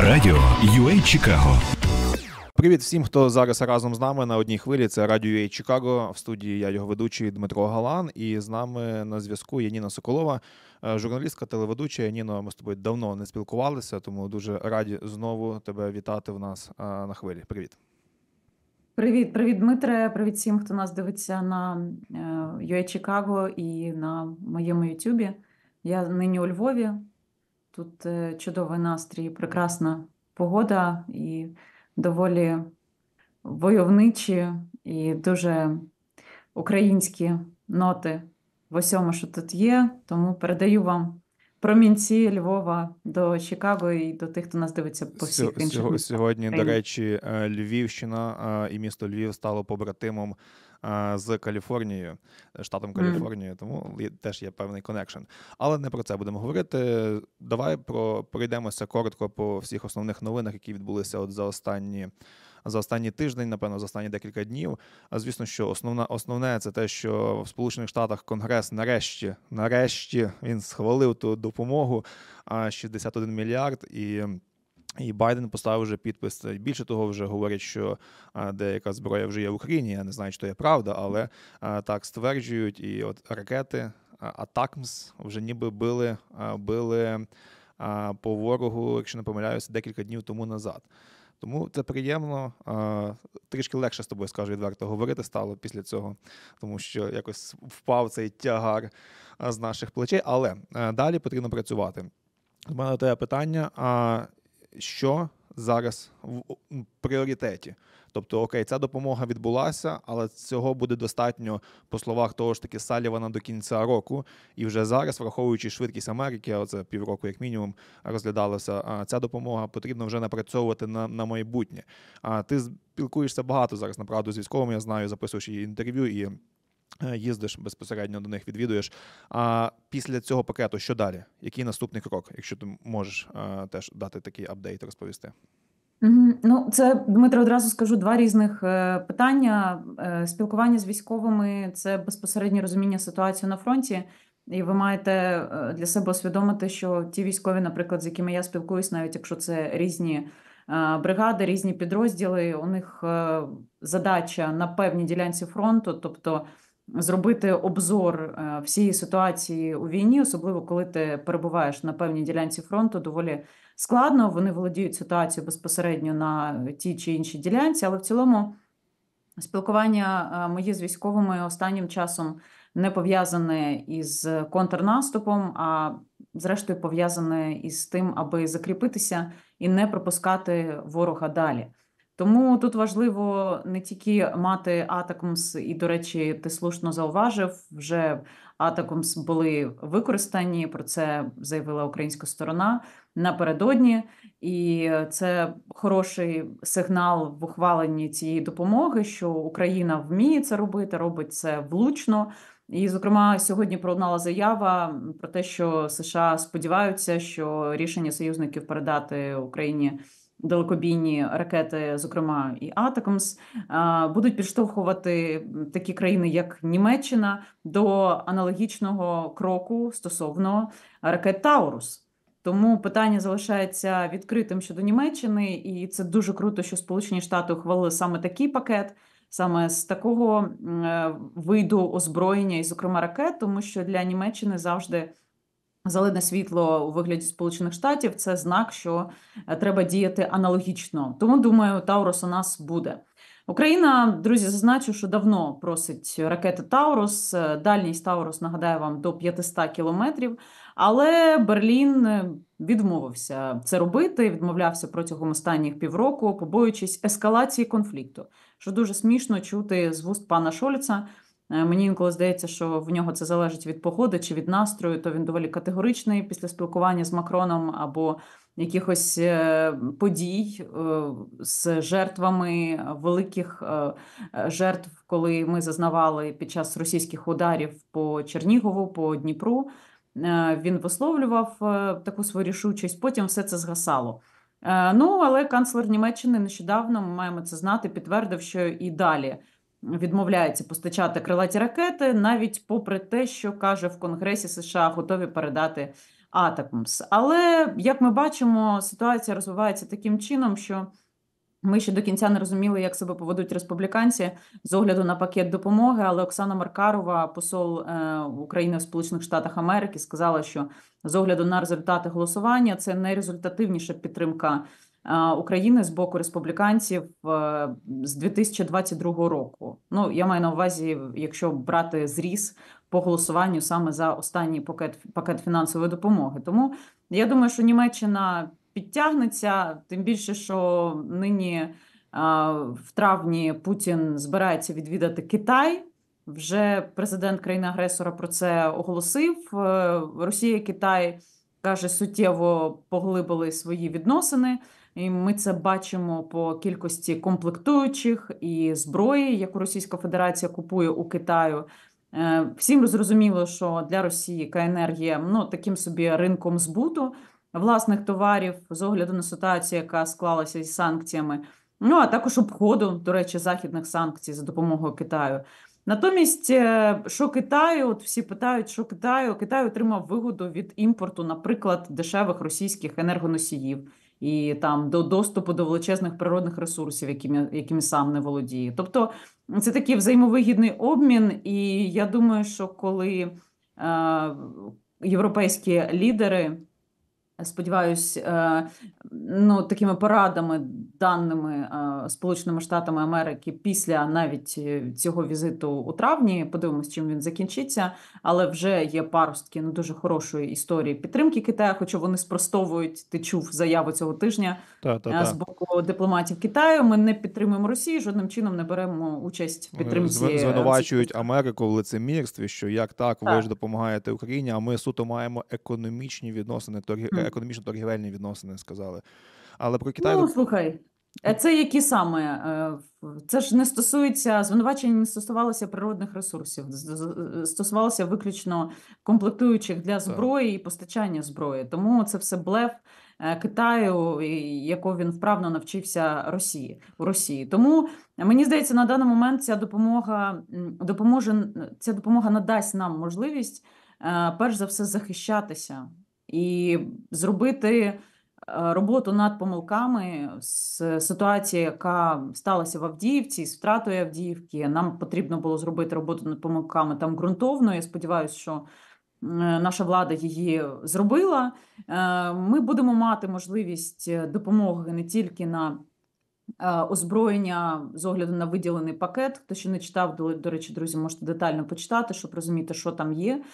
Радіо UA Чикаго. Привіт всім, хто зараз разом з нами на одній хвилі. Це радіо UA Чикаго. В студії я його ведучий Дмитро Галан. І з нами на зв'язку є Ніна Соколова, е, журналістка, телеведуча. Ніно, ми з тобою давно не спілкувалися, тому дуже раді знову тебе вітати в нас е, на хвилі. Привіт. Привіт, привіт, Дмитре. Привіт всім, хто нас дивиться на UA е, Чикаго і на моєму Ютубі. Я нині у Львові. Тут е, чудовий настрій, прекрасна погода і доволі войовничі і дуже українські ноти в усьому, що тут є. Тому передаю вам промінці Львова до Чикаго і до тих, хто нас дивиться по всіх інших містах. сьогодні. До речі, е, Львівщина е, і місто Львів стало побратимом з Каліфорнією, е, штатом Каліфорнією тому теж є певний коннекшн. Але не про це будемо говорити. Давай про пройдемося коротко по всіх основних новинах, які відбулися от за останні. За останній тиждень, напевно, за останні декілька днів. А звісно, що основна основне це те, що в Сполучених Штатах Конгрес нарешті нарешті він схвалив ту допомогу 61 мільярд і. І Байден поставив вже підпис. Більше того, вже говорять, що деяка зброя вже є в Україні. Я не знаю, чи то є правда, але так стверджують, і от ракети Атакмс вже ніби били били по ворогу, якщо не помиляюся, декілька днів тому назад. Тому це приємно. Трішки легше з тобою скажу відверто говорити стало після цього, тому що якось впав цей тягар з наших плечей. Але далі потрібно працювати. У мене до тебе питання: що зараз в пріоритеті. Тобто, окей, ця допомога відбулася, але цього буде достатньо по словах того ж таки Салівана до кінця року. І вже зараз, враховуючи швидкість Америки, а півроку, як мінімум, розглядалося. А ця допомога потрібно вже напрацьовувати на на майбутнє. А ти спілкуєшся багато зараз, направду, з військовими. Я знаю, записуючи інтерв'ю і. Е, їздиш безпосередньо до них, відвідуєш. А після цього пакету що далі? Який наступний крок, якщо ти можеш е, теж дати такий апдейт, розповісти? Ну, це Дмитро, одразу скажу два різних е, питання. Спілкування з військовими це безпосереднє розуміння ситуації на фронті, і ви маєте для себе усвідомити, що ті військові, наприклад, з якими я спілкуюсь, навіть якщо це різні бригади, різні підрозділи, у них задача на певній ділянці фронту, тобто зробити обзор е, всієї ситуації у війні, особливо коли ти перебуваєш на певній ділянці фронту, доволі складно. Вони володіють ситуацією безпосередньо на тій чи іншій ділянці, але в цілому спілкування е, мої з військовими останнім часом не пов'язане із контрнаступом, а зрештою пов'язане із тим, аби закріпитися і не пропускати ворога далі. Тому тут важливо не тільки мати атакумс, і, до речі, ти слушно зауважив, вже Атакмс були використані. Про це заявила українська сторона напередодні, і це хороший сигнал в ухваленні цієї допомоги, що Україна вміє це робити, робить це влучно. І, зокрема, сьогодні пролунала заява про те, що США сподіваються, що рішення союзників передати Україні далекобійні ракети, зокрема і Атакамс, будуть підштовхувати такі країни, як Німеччина, до аналогічного кроку стосовно ракет Таурус. Тому питання залишається відкритим щодо Німеччини, і це дуже круто, що Сполучені Штати ухвалили саме такий пакет. Саме з такого е, виду озброєння, і зокрема ракет, тому що для Німеччини завжди Зелене світло у вигляді Сполучених Штатів це знак, що е, треба діяти аналогічно. Тому думаю, Таурос у нас буде. Україна, друзі, зазначу, що давно просить ракети Таурус. Е, дальність Таурус нагадаю вам до 500 кілометрів. Але Берлін е, відмовився це робити, відмовлявся протягом останніх півроку, побоюючись ескалації конфлікту, що дуже смішно чути з вуст пана Шольца. Е, мені інколи здається, що в нього це залежить від погоди чи від настрою, то він доволі категоричний після спілкування з Макроном або якихось е, подій е, з жертвами великих жертв, коли ми зазнавали під час російських ударів по Чернігову, по Дніпру. Він висловлював таку свою рішучість. Потім все це згасало. Ну але канцлер Німеччини нещодавно ми маємо це знати, підтвердив, що і далі. Відмовляється постачати крилаті ракети, навіть попри те, що каже в Конгресі США, готові передати Атакмс. Але як ми бачимо, ситуація розвивається таким чином, що ми ще до кінця не розуміли, як себе поведуть республіканці з огляду на пакет допомоги. Але Оксана Маркарова, посол е, України в Сполучених Штатах Америки, сказала, що з огляду на результати голосування це найрезультативніша підтримка. Е, України з боку республіканців е, з 2022 року. Ну я маю на увазі, якщо брати зріс по голосуванню саме за останній пакет пакет фінансової допомоги. Тому я думаю, що Німеччина підтягнеться, тим більше що нині е, в травні Путін збирається відвідати Китай. Вже президент країни-агресора про це оголосив. Росія і Китай каже суттєво поглибили свої відносини. І ми це бачимо по кількості комплектуючих і зброї, яку Російська Федерація купує у Китаю. Е, всім зрозуміло, що для Росії КНР є ну таким собі ринком збуту власних товарів з огляду на ситуацію, яка склалася із санкціями. Ну а також обходу, до речі, західних санкцій за допомогою Китаю. Натомість, е, що Китаю, от всі питають, що Китаю Китай отримав вигоду від імпорту, наприклад, дешевих російських енергоносіїв і там до доступу до величезних природних ресурсів, якими якими сам не володіє. Тобто це такий взаємовигідний обмін, і я думаю, що коли е, європейські лідери сподіваюсь, е, ну такими порадами, даними е, Сполученими Штатами Америки після навіть е, цього візиту у травні. Подивимось, чим він закінчиться. Але вже є паростки ну, дуже хорошої історії підтримки Китаю, хоча вони спростовують. Ти чув заяву цього тижня та, та, та. з боку дипломатів Китаю. Ми не підтримуємо Росію, жодним чином не беремо участь в підтримці. Звинувачують Америку в лицемірстві, що як так, так ви ж допомагаєте Україні, а ми суто маємо економічні відносини торгівлі економічно-торгівельні відносини сказали. Але про Китай Ну, слухай. Е, це які саме е, це ж не стосується звинувачення, не стосувалося природних ресурсів, стосувалося виключно комплектуючих для зброї і постачання зброї. Тому це все блеф е, Китаю, яку він вправно навчився Росії у Росії. Тому мені здається, на даний момент ця допомога допоможе ця допомога надасть нам можливість перш за все захищатися і зробити е, роботу над помилками з ситуації, яка сталася в Авдіївці, з втратою Авдіївки. Нам потрібно було зробити роботу над помилками там ґрунтовно. Я сподіваюся, що наша влада її зробила. Е, ми будемо мати можливість допомоги не тільки на е, Озброєння з огляду на виділений пакет. Хто ще не читав, до речі, друзі, можете детально почитати, щоб розуміти, що там є.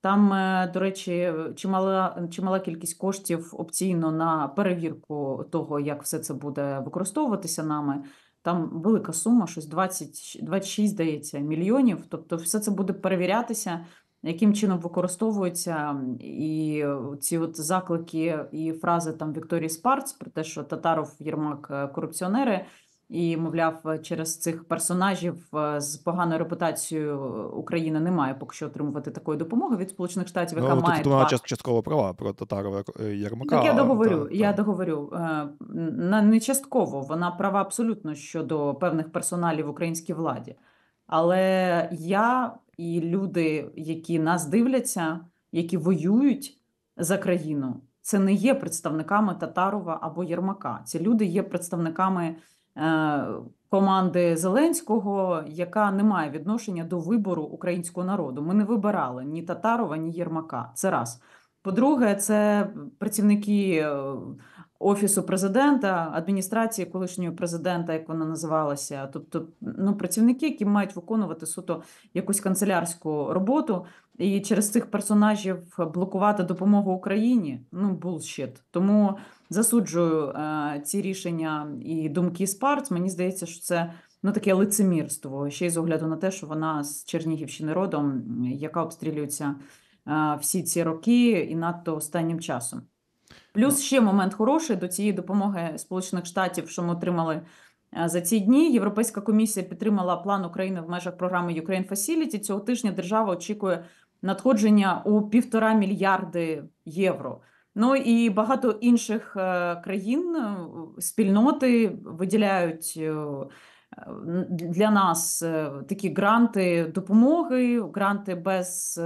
Там, е, до речі, чимала чимала кількість коштів опційно на перевірку того, як все це буде використовуватися нами. Там велика сума, щось 20, 26, здається, мільйонів. Тобто, все це буде перевірятися, яким чином використовується і ці от заклики і фрази там Вікторії Спарц про те, що татаров Єрмак е, корупціонери. І мовляв, через цих персонажів е, з поганою репутацією Україна не має поки що отримувати такої допомоги від сполучених штатів, яка ну, тобто має тут вона два... частково права про татарова Ярмака. Е, так я договорю. Та, я та... договорю е, не частково. Вона права абсолютно щодо певних персоналів українській владі, але я і люди, які нас дивляться, які воюють за країну, це не є представниками Татарова або Єрмака. Ці люди є представниками. Е, команди Зеленського, яка не має відношення до вибору українського народу. Ми не вибирали ні Татарова, ні Єрмака. Це раз. По-друге, це працівники е, Офісу президента, адміністрації колишнього президента, як вона називалася, тобто ну працівники, які мають виконувати суто якусь канцелярську роботу, і через цих персонажів блокувати допомогу Україні. Ну булшіт. Тому засуджую е ці рішення і думки Спарц. Мені здається, що це ну таке лицемірство ще й з огляду на те, що вона з Чернігівщини родом, яка обстрілюється е всі ці роки, і надто останнім часом. Плюс ще момент хороший до цієї допомоги Сполучених Штатів, що ми отримали е, за ці дні. Європейська комісія підтримала план України в межах програми Ukraine Facility. Цього тижня держава очікує надходження у півтора мільярди євро. Ну і багато інших е, країн е, спільноти виділяють для нас такі гранти допомоги, гранти без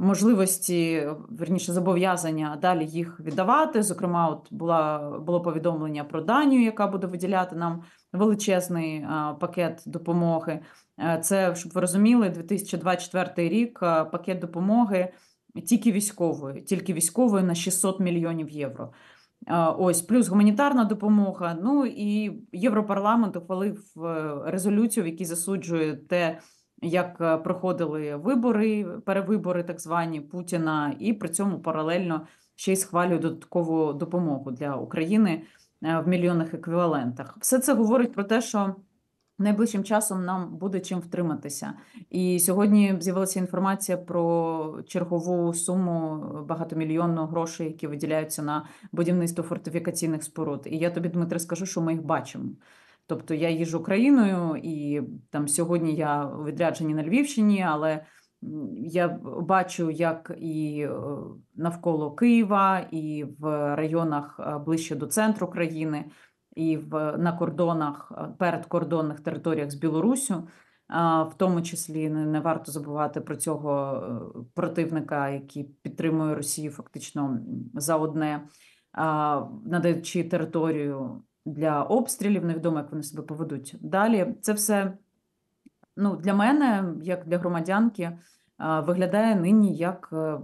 можливості верніше зобов'язання далі їх віддавати. Зокрема, от була було повідомлення про данію, яка буде виділяти нам величезний е, пакет допомоги. Е, це щоб ви розуміли, 2024 рік е, пакет допомоги тільки військової, тільки військової на 600 мільйонів євро. Ось плюс гуманітарна допомога. Ну і Європарламент ухвалив резолюцію, в якій засуджує те як е, проходили вибори, перевибори так звані Путіна, і при цьому паралельно ще й схвалює додаткову допомогу для України е, в мільйонних еквівалентах. Все це говорить про те, що найближчим часом нам буде чим втриматися. І сьогодні з'явилася інформація про чергову суму багатомільйонну грошей, які виділяються на будівництво фортифікаційних споруд. І я тобі, Дмитре, скажу, що ми їх бачимо. Тобто я їжу країною, і там сьогодні я у відрядженні на Львівщині, але я бачу, як і е, навколо Києва, і в районах е, ближче до центру країни, і в на кордонах е, передкордонних територіях з Білоруссю, в тому числі не, не варто забувати про цього противника, який підтримує Росію фактично за одне, надаючи територію для обстрілів, невідомо, ну, як вони себе поведуть. Далі це все ну, для мене, як для громадянки, е, виглядає нині як е,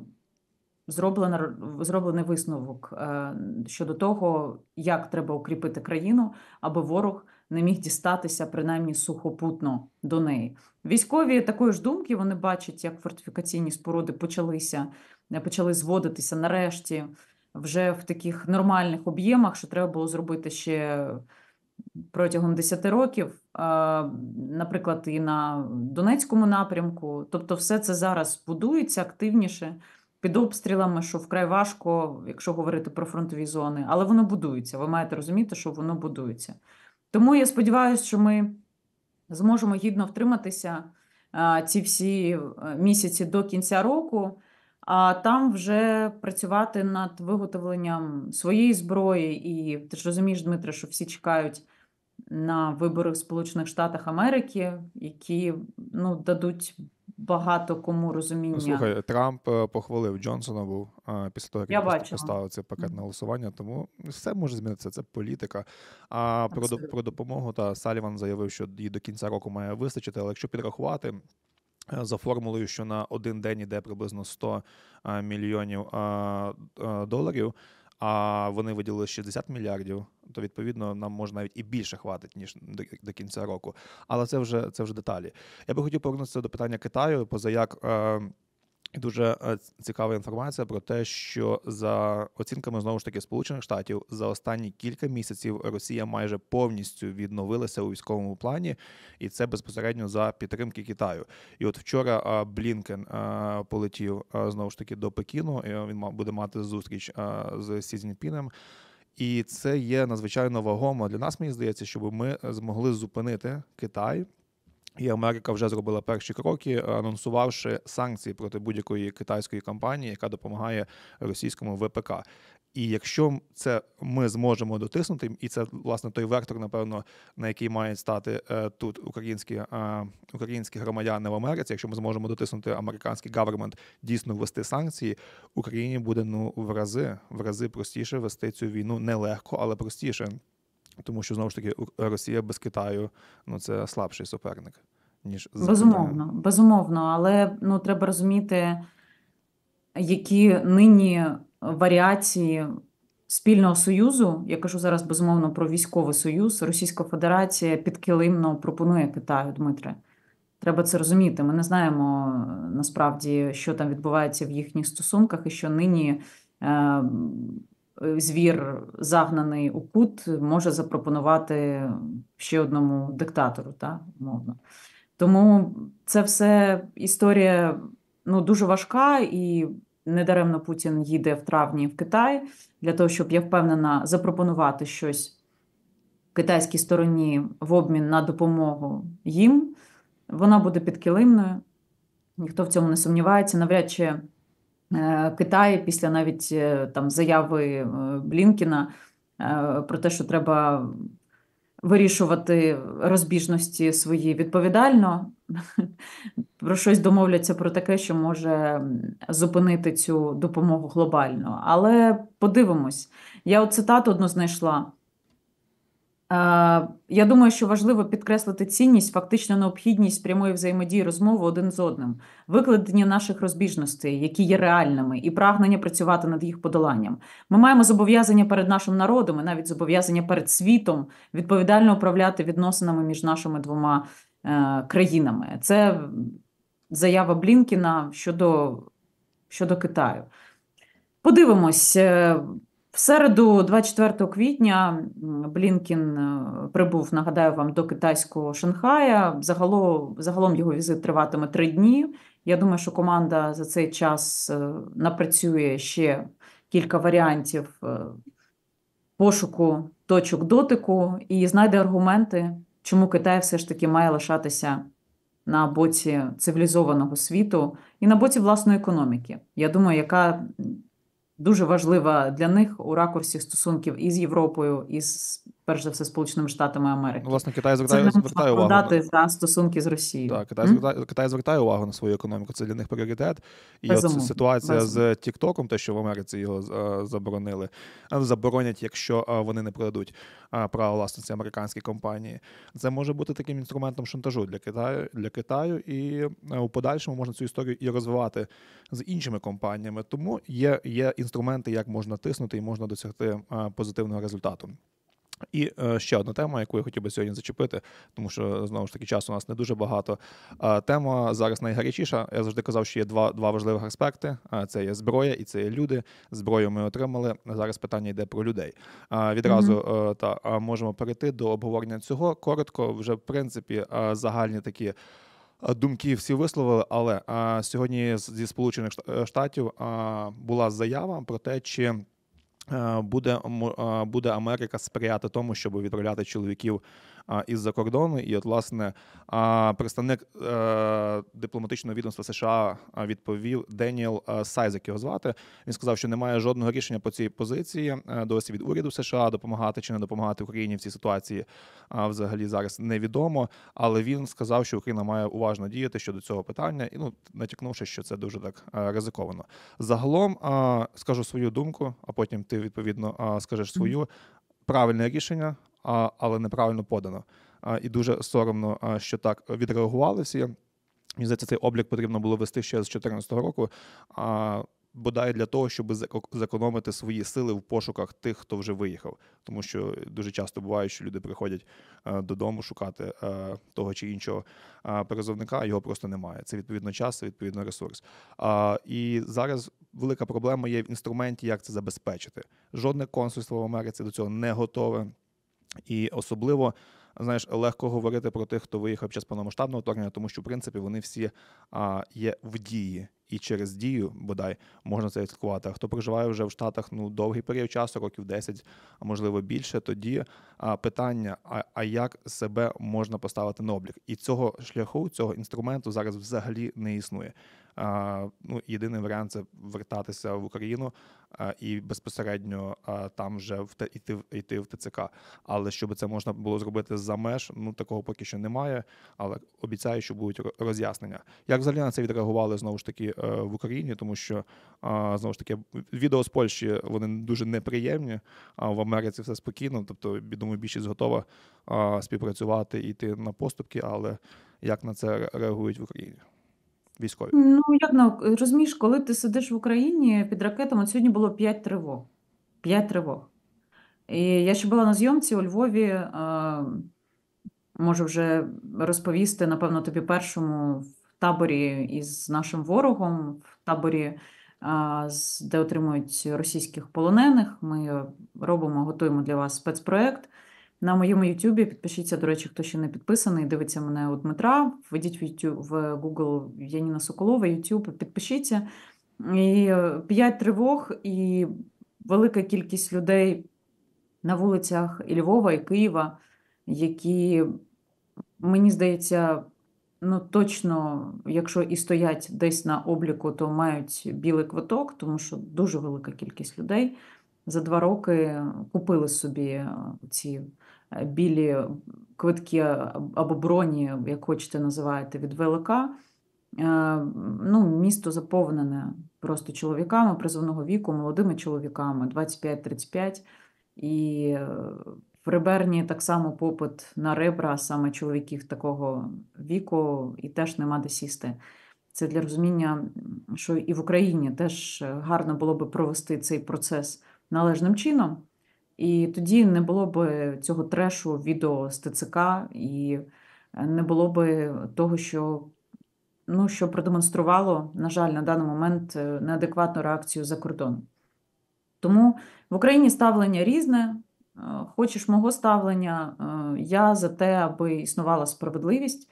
зроблена, зроблений висновок е, щодо того, як треба укріпити країну, аби ворог не міг дістатися принаймні сухопутно до неї. Військові такої ж думки вони бачать, як фортифікаційні споруди почалися, почали зводитися нарешті вже в таких нормальних об'ємах, що треба було зробити ще протягом 10 років, наприклад, і на Донецькому напрямку. Тобто, все це зараз будується активніше під обстрілами, що вкрай важко, якщо говорити про фронтові зони, але воно будується. Ви маєте розуміти, що воно будується. Тому я сподіваюся, що ми зможемо гідно втриматися ці всі е, місяці до кінця року а там вже працювати над виготовленням своєї зброї. І ти ж розумієш, Дмитре, що всі чекають на вибори в Сполучених Штатах Америки, які ну дадуть багато кому розуміння. Ну, слухай, Трамп е, похвалив Джонсона. Був е, після того, як Я він поставив цей пакет на голосування. Тому все може змінитися. Це політика. А Абсолютно. про про допомогу та Саліван заявив, що її до кінця року має вистачити. Але якщо підрахувати, Е, за формулою, що на один день іде приблизно 100 е, мільйонів е, доларів. А вони виділили 60 мільярдів. То відповідно нам може навіть і більше хватить ніж до кінця року. Але це вже це вже деталі. Я би хотів повернутися до питання Китаю, поза як. І дуже е, цікава інформація про те, що за оцінками знову ж таки Сполучених Штатів за останні кілька місяців Росія майже повністю відновилася у військовому плані, і це безпосередньо за підтримки Китаю. І от вчора е, Блінкен е, полетів знову ж таки до Пекіну. і Він буде мати зустріч з Сі Цзіньпіном. І це є надзвичайно вагомо для нас. Мені здається, щоб ми змогли зупинити Китай і Америка вже зробила перші кроки, е, анонсувавши санкції проти будь-якої китайської компанії, яка допомагає російському ВПК. І якщо це ми зможемо дотиснути, і це власне той вектор, напевно, на який мають стати е, тут українські е, українські громадяни в Америці, якщо ми зможемо дотиснути американський гавермент дійсно ввести санкції, Україні буде ну в рази в рази простіше вести цю війну нелегко, але простіше. Тому що знову ж таки Росія без Китаю ну це слабший суперник, ніж безумовно, безумовно. Але ну треба розуміти, які нині варіації спільного союзу. Я кажу зараз безумовно про військовий союз. Російська Федерація підкилимно пропонує Китаю, Дмитре. Треба це розуміти. Ми не знаємо е, насправді, що там відбувається в їхніх стосунках, і що нині. Е, звір, загнаний у кут, може запропонувати ще одному диктатору, та, умовно. Тому це все історія ну, дуже важка і. Недаремно Путін їде в травні в Китай для того, щоб я впевнена запропонувати щось китайській стороні в обмін на допомогу їм. Вона буде підкилимною, ніхто в цьому не сумнівається. Навряд чи Е, Китай після навіть е, там заяви е, Блінкіна про те, що треба вирішувати розбіжності свої відповідально. Про щось домовляться про таке, що може зупинити цю допомогу глобально. Але подивимось, я от цитату одну знайшла. Е, я думаю, що важливо підкреслити цінність, фактично необхідність прямої взаємодії розмови один з одним, викладення наших розбіжностей, які є реальними, і прагнення працювати над їх подоланням. Ми маємо зобов'язання перед нашим народом і навіть зобов'язання перед світом відповідально управляти відносинами між нашими двома е, країнами. Це заява Блінкіна щодо, щодо Китаю. Подивимось. Е, в середу, 24 квітня, Блінкін е, прибув. Нагадаю вам до китайського Шанхая. Загалом, загалом його візит триватиме три дні. Я думаю, що команда за цей час е, напрацює ще кілька варіантів е, пошуку точок дотику і знайде аргументи, чому Китай все ж таки має лишатися. На боці цивілізованого світу і на боці власної економіки, я думаю, яка дуже важлива для них у ракурсі стосунків із Європою, із перш за все, Сполученими Штатами Америки. Власне, Китай звертає це звертає увагу на... за стосунки з Росією. Так, Китай звертає Китай звертає увагу на свою економіку. Це для них пріоритет. І от ситуація Безумовно. з Тіктоком, те, що в Америці його е, заборонили, е, заборонять, якщо е, вони не продадуть право власності американській компанії. Це може бути таким інструментом шантажу для Китаю для Китаю, і у подальшому можна цю історію і розвивати з іншими компаніями. Тому є, є інструменти, як можна тиснути і можна досягти позитивного результату. І е, ще одна тема, яку я хотів би сьогодні зачепити, тому що знову ж таки часу у нас не дуже багато. тема зараз найгарячіша. Я завжди казав, що є два два важливих аспекти: це є зброя і це є люди. Зброю ми отримали. Зараз питання йде про людей. відразу mm-hmm. та можемо перейти до обговорення цього. Коротко, вже в принципі, е, загальні такі. Думки всі висловили, але а, сьогодні зі сполучених штатів а, була заява про те, чи Е, буде е, буде Америка сприяти тому, щоб відправляти чоловіків із-за кордону. І, от, власне, представник е, дипломатичного відомства США відповів Деніел е, Сайзек його звати. Він сказав, що немає жодного рішення по цій позиції. Е, досі від уряду США допомагати чи не допомагати Україні в цій ситуації взагалі зараз невідомо. Але він сказав, що Україна має уважно діяти щодо цього питання, і ну натякнувши, що це дуже так ризиковано. Загалом скажу свою думку, а потім ти відповідно скажеш свою правильне рішення але неправильно подано. І дуже соромно, що так відреагували всі. Мені здається, цей облік потрібно було вести ще з 2014 року. А Бодай для того, щоб зекономити свої сили в пошуках тих, хто вже виїхав, тому що дуже часто буває, що люди приходять додому шукати того чи іншого призовника, його просто немає. Це відповідно час, відповідно ресурс. І зараз велика проблема є в інструменті, як це забезпечити. Жодне консульство в Америці до цього не готове. І особливо знаєш, легко говорити про тих, хто виїхав під час повномасштабного вторгнення, тому що в принципі вони всі а, є в дії, і через дію бодай можна це відслідкувати. А хто проживає вже в Штатах ну довгий період часу, років 10, а можливо більше, тоді а, питання: а, а як себе можна поставити на облік? І цього шляху, цього інструменту зараз взагалі не існує. Ну, єдиний варіант це вертатися в Україну і безпосередньо там вже йти, йти в ТЦК. Але щоб це можна було зробити за меж, ну такого поки що немає. Але обіцяю, що будуть роз'яснення. Як взагалі на це відреагували знову ж таки е, в Україні, тому що знову ж таки відео з Польщі вони дуже неприємні. А в Америці все спокійно. Тобто, думаю, більшість готова співпрацювати і йти на поступки, але як на це реагують в Україні? військові? Ну як на розумієш, коли ти сидиш в Україні під ракетами, от сьогодні було 5 тривог. 5 тривог. І я ще була на зйомці у Львові. Можу вже розповісти, напевно, тобі першому в таборі із нашим ворогом, в таборі, де отримують російських полонених. Ми е, робимо, готуємо для вас спецпроект. На моєму Ютубі підпишіться, до речі, хто ще не підписаний, дивиться мене у Дмитра. Введіть в YouTube, в Google Яніна Соколова, Ютуб, підпишіться. І е, П'ять тривог, і велика кількість людей на вулицях і Львова і Києва, які, мені здається, ну точно, якщо і стоять десь на обліку, то мають білий квиток, тому що дуже велика кількість людей за два роки купили собі е, ці. Е, білі е, квитки або броні, як хочете називаєте, від ВЛК. Е, ну, Місто заповнене просто чоловіками призовного віку, молодими чоловіками 25-35. І в Реберні так само попит на ребра, саме чоловіків такого віку, і теж нема де сісти. Це для розуміння, що і в Україні теж гарно було би провести цей процес належним чином. І тоді не було б цього трешу відео з ТЦК і е, не було б того, що ну, що продемонструвало, на жаль, на даний момент е, неадекватну реакцію за кордон. Тому в Україні ставлення різне. Е, хочеш мого ставлення, я за те, аби існувала справедливість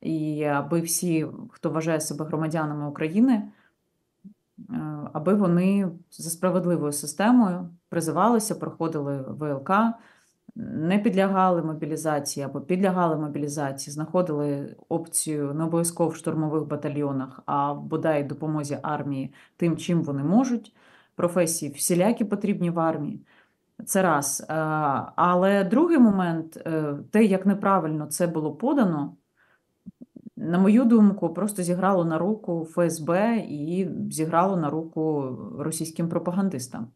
і аби всі, хто вважає себе громадянами України. Е, аби вони за справедливою системою призивалися, проходили ВЛК, не підлягали мобілізації або підлягали мобілізації, знаходили опцію не обов'язково в штурмових батальйонах, а бодай допомозі армії тим, чим вони можуть. Професії всілякі потрібні в армії. Це раз. Е, але другий момент, е, те, як неправильно це було подано, на мою думку, просто зіграло на руку ФСБ і зіграло на руку російським пропагандистам,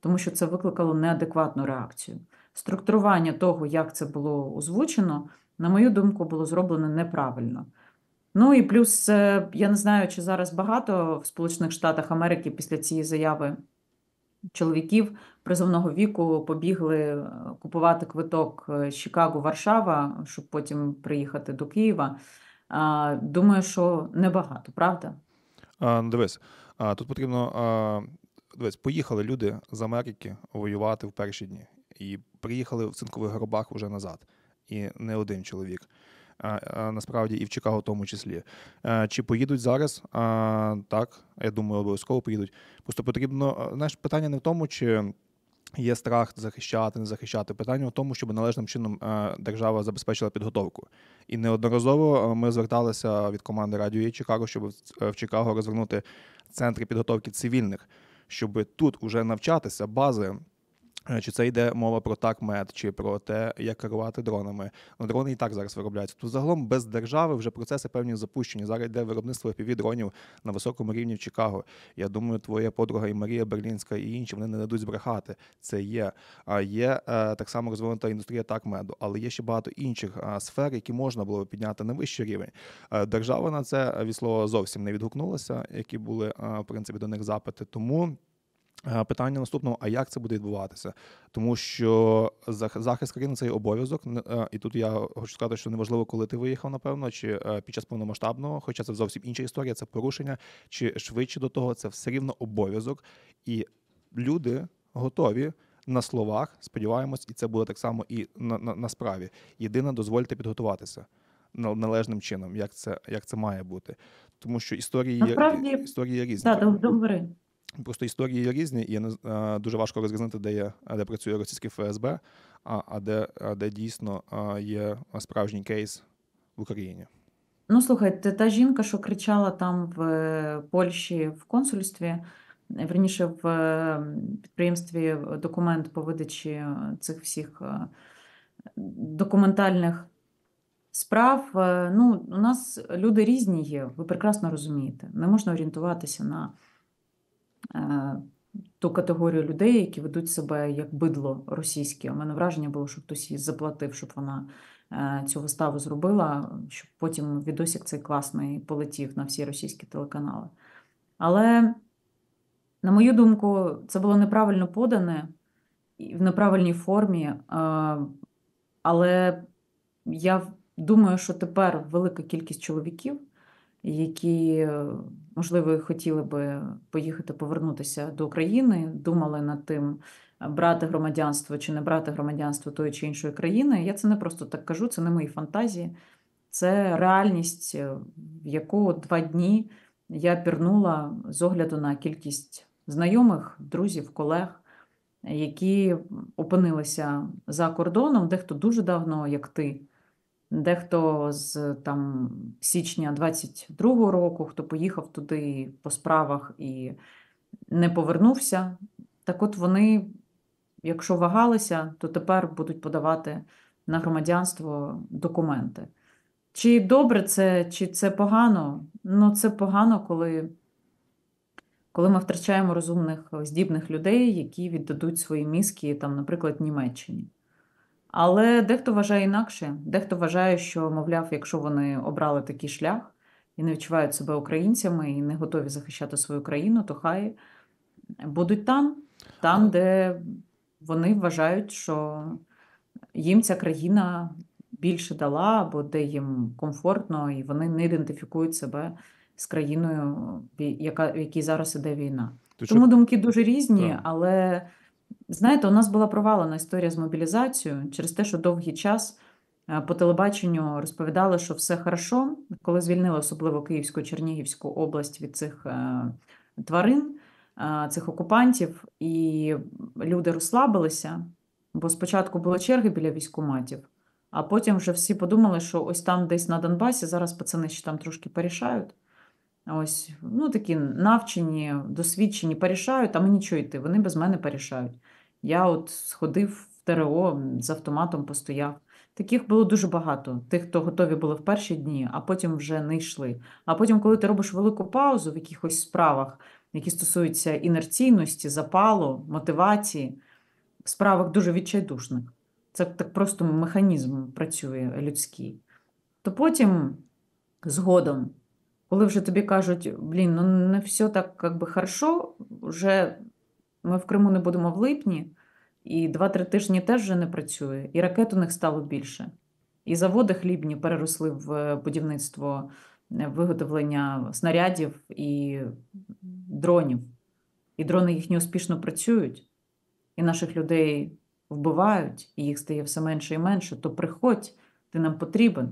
тому що це викликало неадекватну реакцію. Структурування того, як це було озвучено, на мою думку, було зроблено неправильно. Ну і плюс, е, я не знаю, чи зараз багато в Сполучених Штатах Америки після цієї заяви чоловіків призовного віку побігли е, купувати квиток е, Чикаго-Варшава, щоб потім приїхати до Києва. Думаю, що небагато, правда? А, ну, Дивись, а, тут потрібно а, дивись, поїхали люди з Америки воювати в перші дні і приїхали в цинкових гробах уже назад, і не один чоловік. Насправді і в Чикаго, в тому числі, чи поїдуть зараз? Так, я думаю, обов'язково поїдуть. Просто потрібно знаєш, питання не в тому, чи Є страх захищати, не захищати. Питання в тому, щоб належним чином е, держава забезпечила підготовку. І неодноразово е, ми зверталися від команди Радіо Чикаго, щоб е, в Чикаго розвернути центри підготовки цивільних, щоб тут уже навчатися бази Е, чи це йде мова про такмет, чи про те, як керувати дронами? Ну, дрони і так зараз виробляються. Тут загалом без держави вже процеси певні запущені. Зараз йде виробництво півдронів на високому рівні в Чикаго. Я думаю, твоя подруга і Марія Берлінська і інші вони не дадуть збрехати. Це є. А є е, так само розвинута індустрія такмеду, але є ще багато інших е, сфер, які можна було підняти на вищий рівень. Держава на це від слова зовсім не відгукнулася, які були в принципі до них запити. Тому. Е, питання наступного: а як це буде відбуватися? Тому що захист країни це є обов'язок. Е, і тут я хочу сказати, що неважливо, коли ти виїхав, напевно, чи е, під час повномасштабного, хоча це зовсім інша історія, це порушення, чи швидше до того, це все рівно обов'язок, і люди готові. На словах сподіваємось, і це буде так само і на на, на справі. Єдине, дозвольте підготуватися належним чином, як це як це має бути, тому що історії насправді, історії є різні. да, добре. Просто історії різні, і не дуже важко розрізнити, де є де працює російське ФСБ, а а де де дійсно є справжній кейс в Україні. Ну слухайте, та жінка, що кричала там в е, Польщі в консульстві, верніше в е, підприємстві документ по видачі цих всіх е, документальних справ. Ну, у нас люди різні є, ви прекрасно розумієте. Не можна орієнтуватися на. Е, ту категорію людей, які ведуть себе як бидло російське. У мене враження було, що хтось її заплатив, щоб вона е, цю виставу зробила, щоб потім відосик цей класний полетів на всі російські телеканали. Але, на мою думку, це було неправильно подане і в неправильній формі. Е, але я думаю, що тепер велика кількість чоловіків, які можливо, хотіли би поїхати повернутися до України, думали над тим, брати громадянство чи не брати громадянство тої чи іншої країни. Я це не просто так кажу, це не мої фантазії, це реальність, е, в яку два дні я пірнула з огляду на кількість знайомих, друзів, колег. Які опинилися за кордоном, дехто дуже давно, як ти, Дехто з там січня 22-го року, хто поїхав туди по справах і не повернувся. Так от вони, якщо вагалися, то тепер будуть подавати на громадянство документи. Чи добре це, чи це погано? Ну, це погано, коли коли ми втрачаємо розумних здібних людей, які віддадуть свої мізки, там, наприклад, Німеччині. Але дехто вважає інакше, дехто вважає, що, мовляв, якщо вони обрали такий шлях і не відчувають себе українцями і не готові захищати свою країну, то хай будуть там, там, де вони вважають, що їм ця країна більше дала, або де їм комфортно, і вони не ідентифікують себе з країною, яка в якій зараз іде війна. Тому думки дуже різні, але. Знаєте, у нас була провалена історія з мобілізацією через те, що довгий час е, по телебаченню розповідали, що все хорошо, коли звільнили особливо Київську Чернігівську область від цих е, тварин, е, цих окупантів, і люди розслабилися, бо спочатку були черги біля військоматів, а потім вже всі подумали, що ось там десь на Донбасі зараз пацани ще там трошки порішають. Ось ну такі навчені, досвідчені порішають, а мені чого йти, вони без мене порішають. Я от сходив в ТРО з автоматом постояв. Таких було дуже багато, тих, хто готові були в перші дні, а потім вже не йшли. А потім, коли ти робиш велику паузу в якихось справах, які стосуються інерційності, запалу, мотивації, в справах дуже відчайдушних. Це так просто механізм працює людський. То потім згодом, коли вже тобі кажуть, блін, ну не все так, як би хорошо, вже ми в Криму не будемо в липні, і два-три тижні теж вже не працює. І ракет у них стало більше. І заводи хлібні переросли в е, будівництво е, виготовлення снарядів і дронів. І дрони їхні успішно працюють, і наших людей вбивають, і їх стає все менше і менше. То приходь, ти нам потрібен.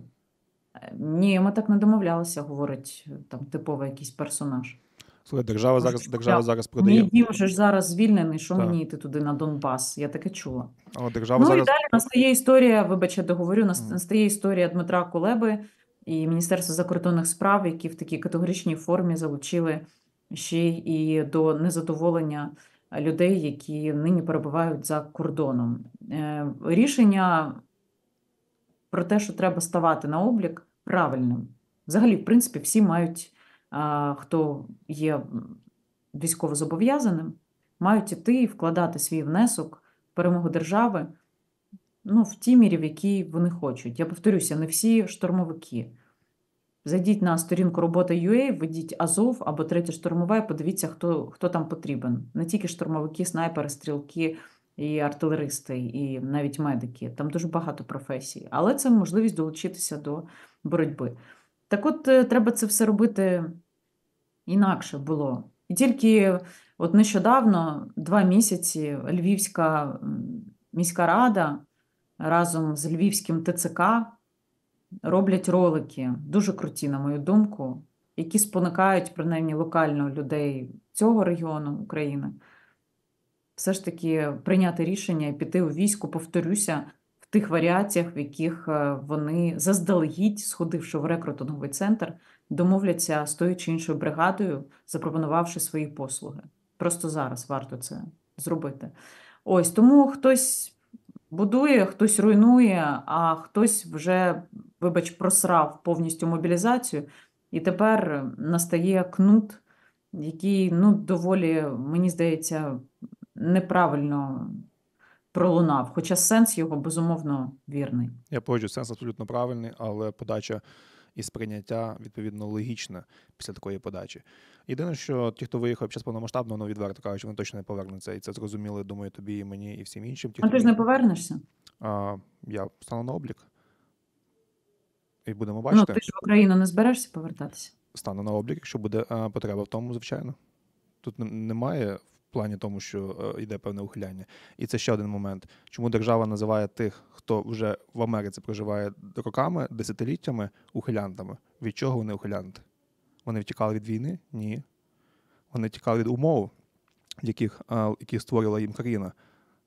Е, ні, ми так не домовлялися, говорить там типовий якийсь персонаж. Слухай, держава зараз держава зараз продає. Мій дім ж зараз звільнений, що так. мені йти туди на Донбас? Я таке чула. Але держава ну, зараз... і далі настає історія, вибачте, договорю, настає історія Дмитра Кулеби і Міністерства закордонних справ, які в такій категоричній формі залучили ще і до незадоволення людей, які нині перебувають за кордоном. Е, рішення про те, що треба ставати на облік правильним. Взагалі, в принципі, всі мають хто є військово зобов'язаним, мають іти і вкладати свій внесок в перемогу держави ну, в тій мірі, в якій вони хочуть. Я повторюся, не всі штурмовики. Зайдіть на сторінку роботи роботи.ua, введіть Азов або третє штурмове, подивіться, хто хто там потрібен. Не тільки штурмовики, снайпери, стрілки, і артилеристи, і навіть медики. Там дуже багато професій, але це можливість долучитися до боротьби. Так от е, треба це все робити інакше було. І тільки от нещодавно, два місяці, Львівська міська рада разом з Львівським ТЦК роблять ролики, дуже круті, на мою думку, які спонукають принаймні локально людей цього регіону України. Все ж таки прийняти рішення і піти у війську, повторюся тих варіаціях, в яких е, вони заздалегідь, сходивши в рекрутинговий центр, домовляться з тою чи іншою бригадою, запропонувавши свої послуги. Просто зараз варто це зробити. Ось тому хтось будує, хтось руйнує, а хтось вже, вибач, просрав повністю мобілізацію, і тепер настає кнут, який ну доволі, мені здається, неправильно пролунав. Хоча сенс його безумовно вірний. Я погоджу, сенс абсолютно правильний, але подача і сприйняття відповідно логічне після такої подачі. Єдине, що ті, хто виїхав під час повномасштабного, ну відверто кажучи, вони точно не повернуться, і це зрозуміло. Думаю, тобі і мені, і всім іншим. Ті, а ти ж не повернешся? А, Я стану на облік. І будемо ну, бачити. Ну, ти ж в Україну не зберешся повертатися. Стану на облік, якщо буде а, е, потреба в тому, звичайно. Тут немає плані тому, що е, йде певне ухиляння. І це ще один момент, чому держава називає тих, хто вже в Америці проживає роками, десятиліттями ухилянтами. Від чого вони ухилянти? Вони втікали від війни? Ні. Вони втікали від умов, яких, е, які створила їм країна.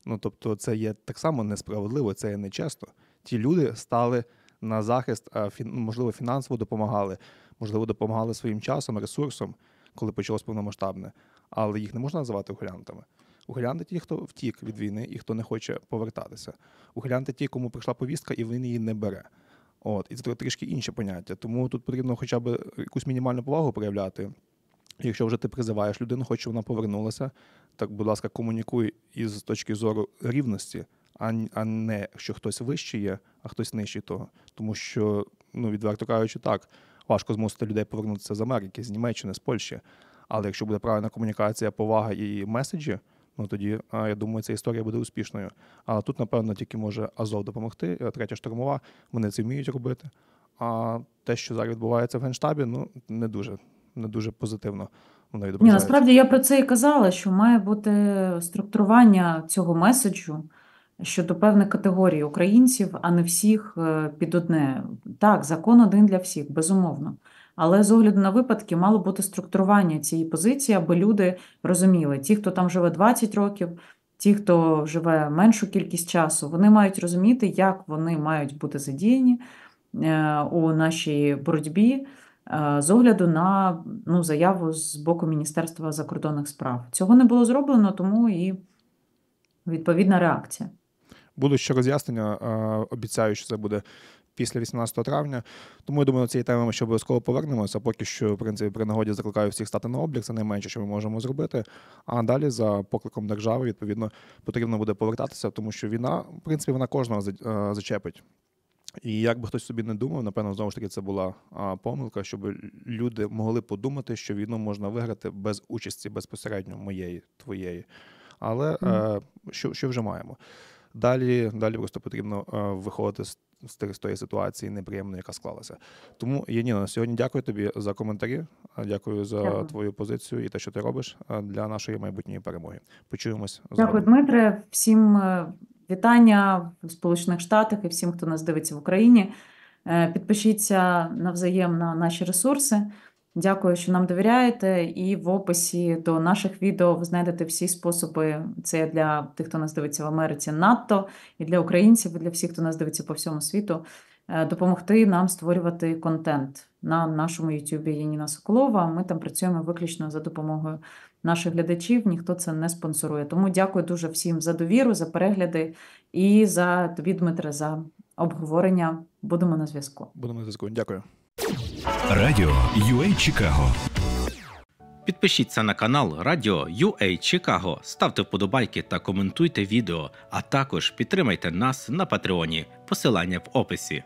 Ну тобто, це є так само несправедливо, це є нечесно. Ті люди стали на захист, е, можливо, фінансово допомагали, можливо, допомагали своїм часом, ресурсом коли почалось повномасштабне, але їх не можна називати ухилянтами. Ухилянти ті, хто втік від війни і хто не хоче повертатися. Ухилянти ті, кому прийшла повістка, і він її не бере. От, і це трішки інше поняття. Тому тут потрібно хоча б якусь мінімальну повагу проявляти. Якщо вже ти призиваєш людину, хоч вона повернулася, так, будь ласка, комунікуй із точки зору рівності, а не що хтось вищий є, а хтось нижчий того. Тому що, ну відверто кажучи, так важко змусити людей повернутися з Америки, з Німеччини, з Польщі. Але якщо буде правильна комунікація, повага і меседжі, ну тоді е, я думаю, ця історія буде успішною. А тут, напевно, тільки може Азов допомогти. Е, третя штурмова, вони це вміють робити. А те, що зараз відбувається в генштабі, ну не дуже не дуже позитивно. Воно відображається. Ні, насправді я про це і казала, що має бути структурування цього меседжу щодо певної категорії українців, а не всіх е, під одне. Так, закон один для всіх, безумовно. Але з огляду на випадки мало бути структурування цієї позиції, аби люди розуміли, ті, хто там живе 20 років, ті, хто живе меншу кількість часу, вони мають розуміти, як вони мають бути задіяні е, у нашій боротьбі. Е, з огляду на ну, заяву з боку Міністерства закордонних справ цього не було зроблено, тому і відповідна реакція. Буду ще роз'яснення. Е, обіцяю, що це буде після 18 травня. Тому я думаю, до цієї теми ми ще обов'язково повернемося. Поки що, в принципі, при нагоді закликаю всіх стати на облік. Це найменше, що ми можемо зробити. А далі, за покликом держави, відповідно, потрібно буде повертатися, тому що війна, в принципі, вона кожного е, зачепить. І як би хтось собі не думав, напевно, знову ж таки це була а, помилка, щоб люди могли подумати, що війну можна виграти без участі безпосередньо моєї, твоєї. Але mm. е, що, що вже маємо? Далі далі просто потрібно е, виходити з з тої ситуації неприємної, яка склалася. Тому Яніна, сьогодні дякую тобі за коментарі. Е, дякую за дякую. твою позицію і те, що ти робиш е, для нашої майбутньої перемоги. Почуємось Дякую, Дмитре. Всім вітання в Сполучених Штатах і всім, хто нас дивиться в Україні. Підпишіться навзаєм на наші ресурси. Дякую, що нам довіряєте. І в описі до наших відео ви знайдете всі способи. Це для тих, хто нас дивиться в Америці, НАТО і для українців, і для всіх, хто нас дивиться по всьому світу, е, допомогти нам створювати контент на нашому Ютубі Яніна Соколова. Ми там працюємо виключно за допомогою наших глядачів. Ніхто це не спонсорує. Тому дякую дуже всім за довіру, за перегляди і за тобі, Дмитре, за обговорення. Будемо на зв'язку. Будемо на зв'язку. Дякую. Радіо UA Чикаго. Підпишіться на канал Радіо UA Чикаго. Ставте вподобайки та коментуйте відео. А також підтримайте нас на Патреоні. Посилання в описі.